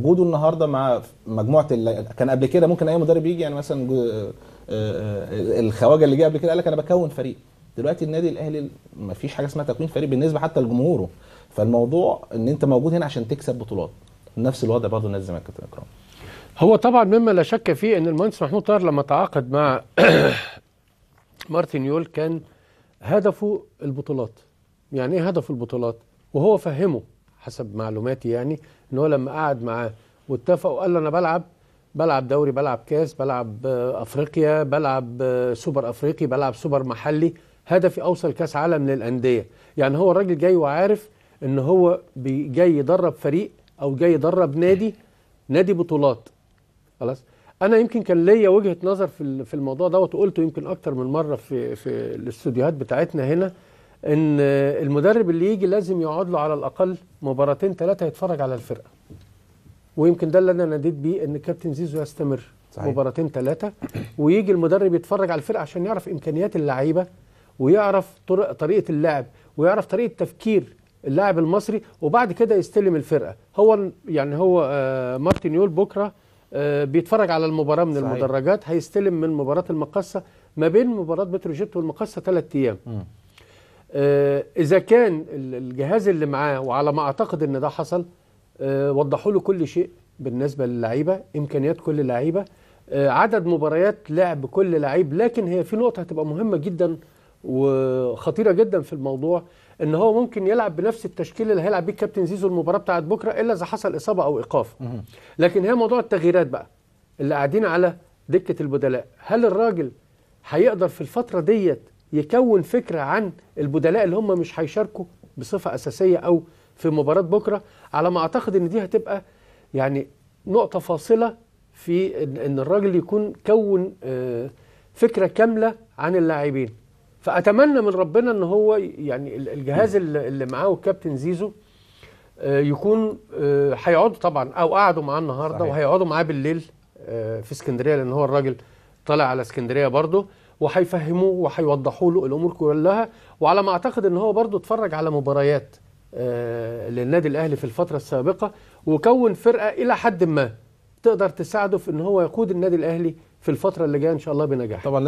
وجوده النهارده مع مجموعه اللي كان قبل كده ممكن اي مدرب يجي يعني مثلا آه، آه، الخواجه اللي جه قبل كده قال لك انا بكون فريق دلوقتي النادي الاهلي ما فيش حاجه اسمها تكوين فريق بالنسبه حتى لجمهوره فالموضوع ان انت موجود هنا عشان تكسب بطولات نفس الوضع برضه نادي الزمالك كابتن اكرام هو طبعا مما لا شك فيه ان المهندس محمود طاهر لما تعاقد مع مارتن يول كان هدفه البطولات يعني ايه هدف البطولات وهو فهمه حسب معلوماتي يعني ان هو لما قعد معاه واتفقوا قال له انا بلعب بلعب دوري بلعب كاس بلعب افريقيا بلعب سوبر افريقي بلعب سوبر محلي هدفي اوصل كاس عالم للانديه يعني هو الراجل جاي وعارف ان هو جاي يدرب فريق او جاي يدرب نادي نادي بطولات خلاص انا يمكن كان ليا وجهه نظر في في الموضوع دوت وقلته يمكن اكتر من مره في في الاستوديوهات بتاعتنا هنا ان المدرب اللي يجي لازم يقعد له على الاقل مباراتين ثلاثه يتفرج على الفرقه ويمكن ده اللي انا ناديت بيه ان الكابتن زيزو يستمر صحيح. مباراتين ثلاثه ويجي المدرب يتفرج على الفرقه عشان يعرف امكانيات اللعيبه ويعرف طرق طريقه اللعب ويعرف طريقه تفكير اللاعب المصري وبعد كده يستلم الفرقه هو يعني هو آه، مارتن يول بكره آه، بيتفرج على المباراه من صحيح. المدرجات هيستلم من مباراه المقصه ما بين مباراه بتروجيت والمقصه ثلاث ايام م. آه، اذا كان الجهاز اللي معاه وعلى ما اعتقد ان ده حصل آه، وضحوا له كل شيء بالنسبه للعيبه امكانيات كل لعيبه آه، عدد مباريات لعب كل لعيب لكن هي في نقطه هتبقى مهمه جدا وخطيره جدا في الموضوع ان هو ممكن يلعب بنفس التشكيل اللي هيلعب بيه الكابتن زيزو المباراه بتاعت بكره الا اذا حصل اصابه او ايقاف لكن هي موضوع التغييرات بقى اللي قاعدين على دكه البدلاء هل الراجل هيقدر في الفتره ديت يكون فكرة عن البدلاء اللي هم مش هيشاركوا بصفة أساسية أو في مباراة بكرة على ما أعتقد إن دي هتبقى يعني نقطة فاصلة في إن الراجل يكون كون آه، فكرة كاملة عن اللاعبين فأتمنى من ربنا إن هو يعني الجهاز اللي معاه والكابتن زيزو آه، يكون آه، هيقعدوا طبعا أو قعدوا معاه النهارده وهيقعدوا معاه بالليل في اسكندرية لأن هو الراجل طالع على اسكندرية برضه وهيفهموه وهيوضحوا له الامور كلها وعلى ما اعتقد ان هو برضه اتفرج على مباريات آه، للنادي الاهلي في الفتره السابقه وكون فرقه الى حد ما تقدر تساعده في ان هو يقود النادي الاهلي في الفتره اللي جايه ان شاء الله بنجاح طبعا